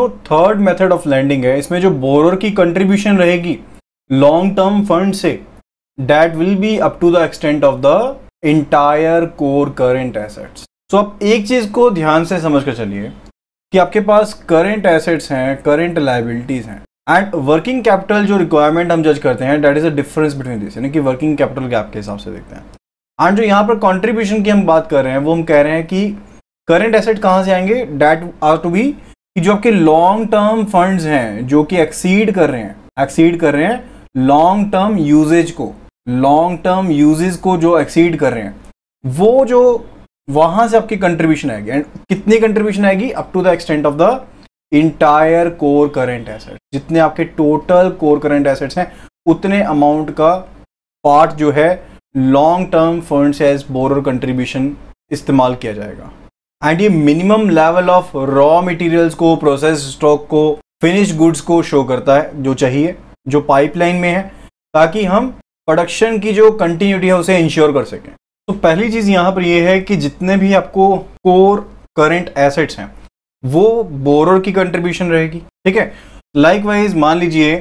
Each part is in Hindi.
जो थर्ड मेथड ऑफ लैंडिंग है इसमें जो बोरर की कंट्रीब्यूशन रहेगी लॉन्ग टर्म फंड से that will be up to the extent of the entire core current assets so आप एक चीज़ को ध्यान से समझ कर चलिए कि आपके पास करेंट एसेट्स हैं करेंट लाइबिलिटीज़ हैं एंड वर्किंग कैपिटल जो रिक्वायरमेंट हम जज करते हैं that is a difference between this यानी कि वर्किंग कैपिटल गैप के हिसाब से देखते हैं एंड जो यहाँ पर कॉन्ट्रीब्यूशन की हम बात कर रहे हैं वो हम कह रहे हैं कि करेंट एसेट कहाँ से आएंगे डैट आर टू बी कि जो आपके लॉन्ग टर्म फंड्स हैं जो कि एक्सीड कर रहे हैं एक्सीड कर रहे हैं लॉन्ग टर्म यूजेज को लॉन्ग टर्म यूजेज को जो एक्सीड कर रहे हैं वो जो वहां से आपकी कंट्रीब्यूशन आएगी एंड कितनी कंट्रीब्यूशन आएगी up to the extent of the entire core current asset जितने आपके टोटल कोर करेंट एसेट्स हैं उतने अमाउंट का पार्ट जो है long term fund as borrower contribution इस्तेमाल किया जाएगा एंड ये minimum level of raw materials को प्रोसेस स्टॉक को फिनिश गुड्स को शो करता है जो चाहिए जो पाइपलाइन में है ताकि हम प्रोडक्शन की जो कंटिन्यूटी है उसे इंश्योर कर सकें तो पहली चीज़ यहाँ पर यह है कि जितने भी आपको कोर करंट एसेट्स हैं वो बोरर की कंट्रीब्यूशन रहेगी ठीक है लाइक वाइज मान लीजिए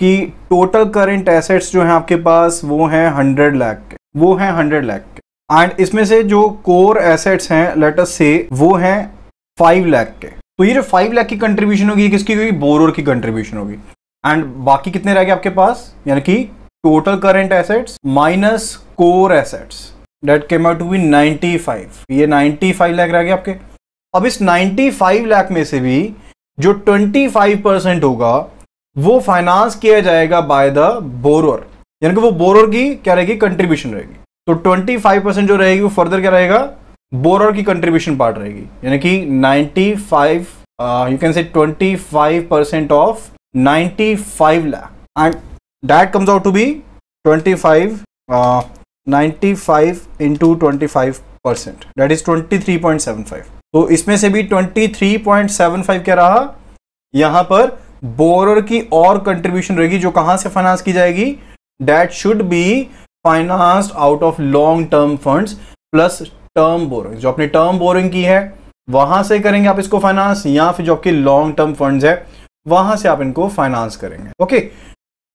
कि टोटल करंट एसेट्स जो हैं आपके पास वो हैं हंड्रेड लाख के वो हैं हंड्रेड लाख के एंड इसमें से जो कोर एसेट्स हैं लेटर से वो हैं फाइव लैख के तो ये जो फाइव लैख की कंट्रीब्यूशन होगी किसकी होगी बोरोर की कंट्रीब्यूशन होगी एंड बाकी कितने रह गए आपके पास यानी कि total current assets minus core assets that came out to be five ये फाइव लैख रह गए आपके अब इस फाइव लैख में से भी जो ट्वेंटी फाइव परसेंट होगा वो फाइनेंस किया जाएगा बाय द बोरोर यानी कि वो बोरोर की क्या रहेगी कंट्रीब्यूशन रहेगी तो 25 परसेंट जो रहेगी वो फर्दर क्या रहेगा बोरर की कंट्रीब्यूशन पार्ट रहेगी यानी कि 95 you can say 25 percent of 95 lakh and that comes out to be 25 95 into 25 percent that is 23.75 तो इसमें से भी 23.75 क्या रहा यहां पर बोरर की और कंट्रीब्यूशन रहेगी जो कहां से फाइनेंस की जाएगी that should be financed out of long term funds plus term borrowing जो आपने टर्म बोरिंग की है वहां से करेंगे आप इसको फाइनेंस या फिर जो आपके लॉन्ग टर्म फंड्स है वहां से आप इनको फाइनेंस करेंगे ओके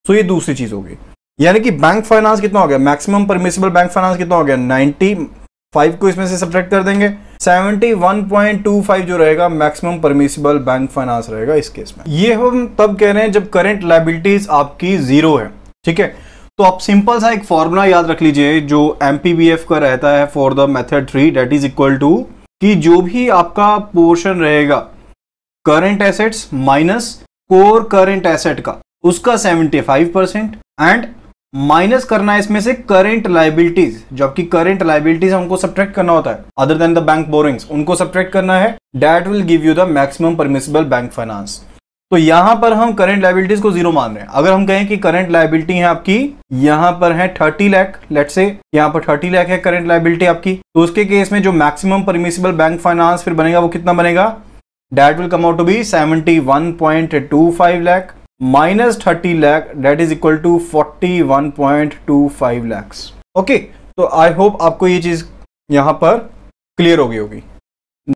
सो ये दूसरी चीज होगी यानी कि बैंक फाइनेंस कितना हो गया मैक्सिमम परमिसेबल बैंक फाइनेंस कितना हो गया 95 को इसमें से सब्ट्रैक्ट कर देंगे 71.25 जो रहेगा मैक्सिमम परमिसेबल बैंक फाइनेंस रहेगा इस केस में ये हम तब कह रहे हैं जब करंट लाइबिलिटीज आपकी जीरो है ठीक है तो आप सिंपल सा एक फॉर्मूला याद रख लीजिए जो एम का रहता है for the method three that is equal to कि जो भी आपका पोर्शन रहेगा current assets minus core current asset का उसका 75 परसेंट एंड माइनस करना है इसमें से करंट लाइबिलिटीज जो आपकी करंट लाइबिलिटीज हमको सब्ट्रैक्ट करना होता है other than the bank borrowings उनको सब्ट्रैक्ट करना है that will give you the maximum permissible bank finance तो यहां पर हम करंट लाइबिलिटीज को जीरो मान रहे हैं अगर हम कहें कि करंट लाइबिलिटी है आपकी यहां पर है थर्टी लैख लेट से यहां पर थर्टी लैख है करंट लाइबिलिटी आपकी तो उसके केस में जो मैक्सिमम परमिशिबल बैंक फाइनेंस फिर बनेगा वो कितना बनेगा that will come out to be seventy one point two five lakh minus thirty lakh that is equal to forty one point two five lakhs okay तो आई होप आपको ये चीज यहां पर क्लियर हो गई होगी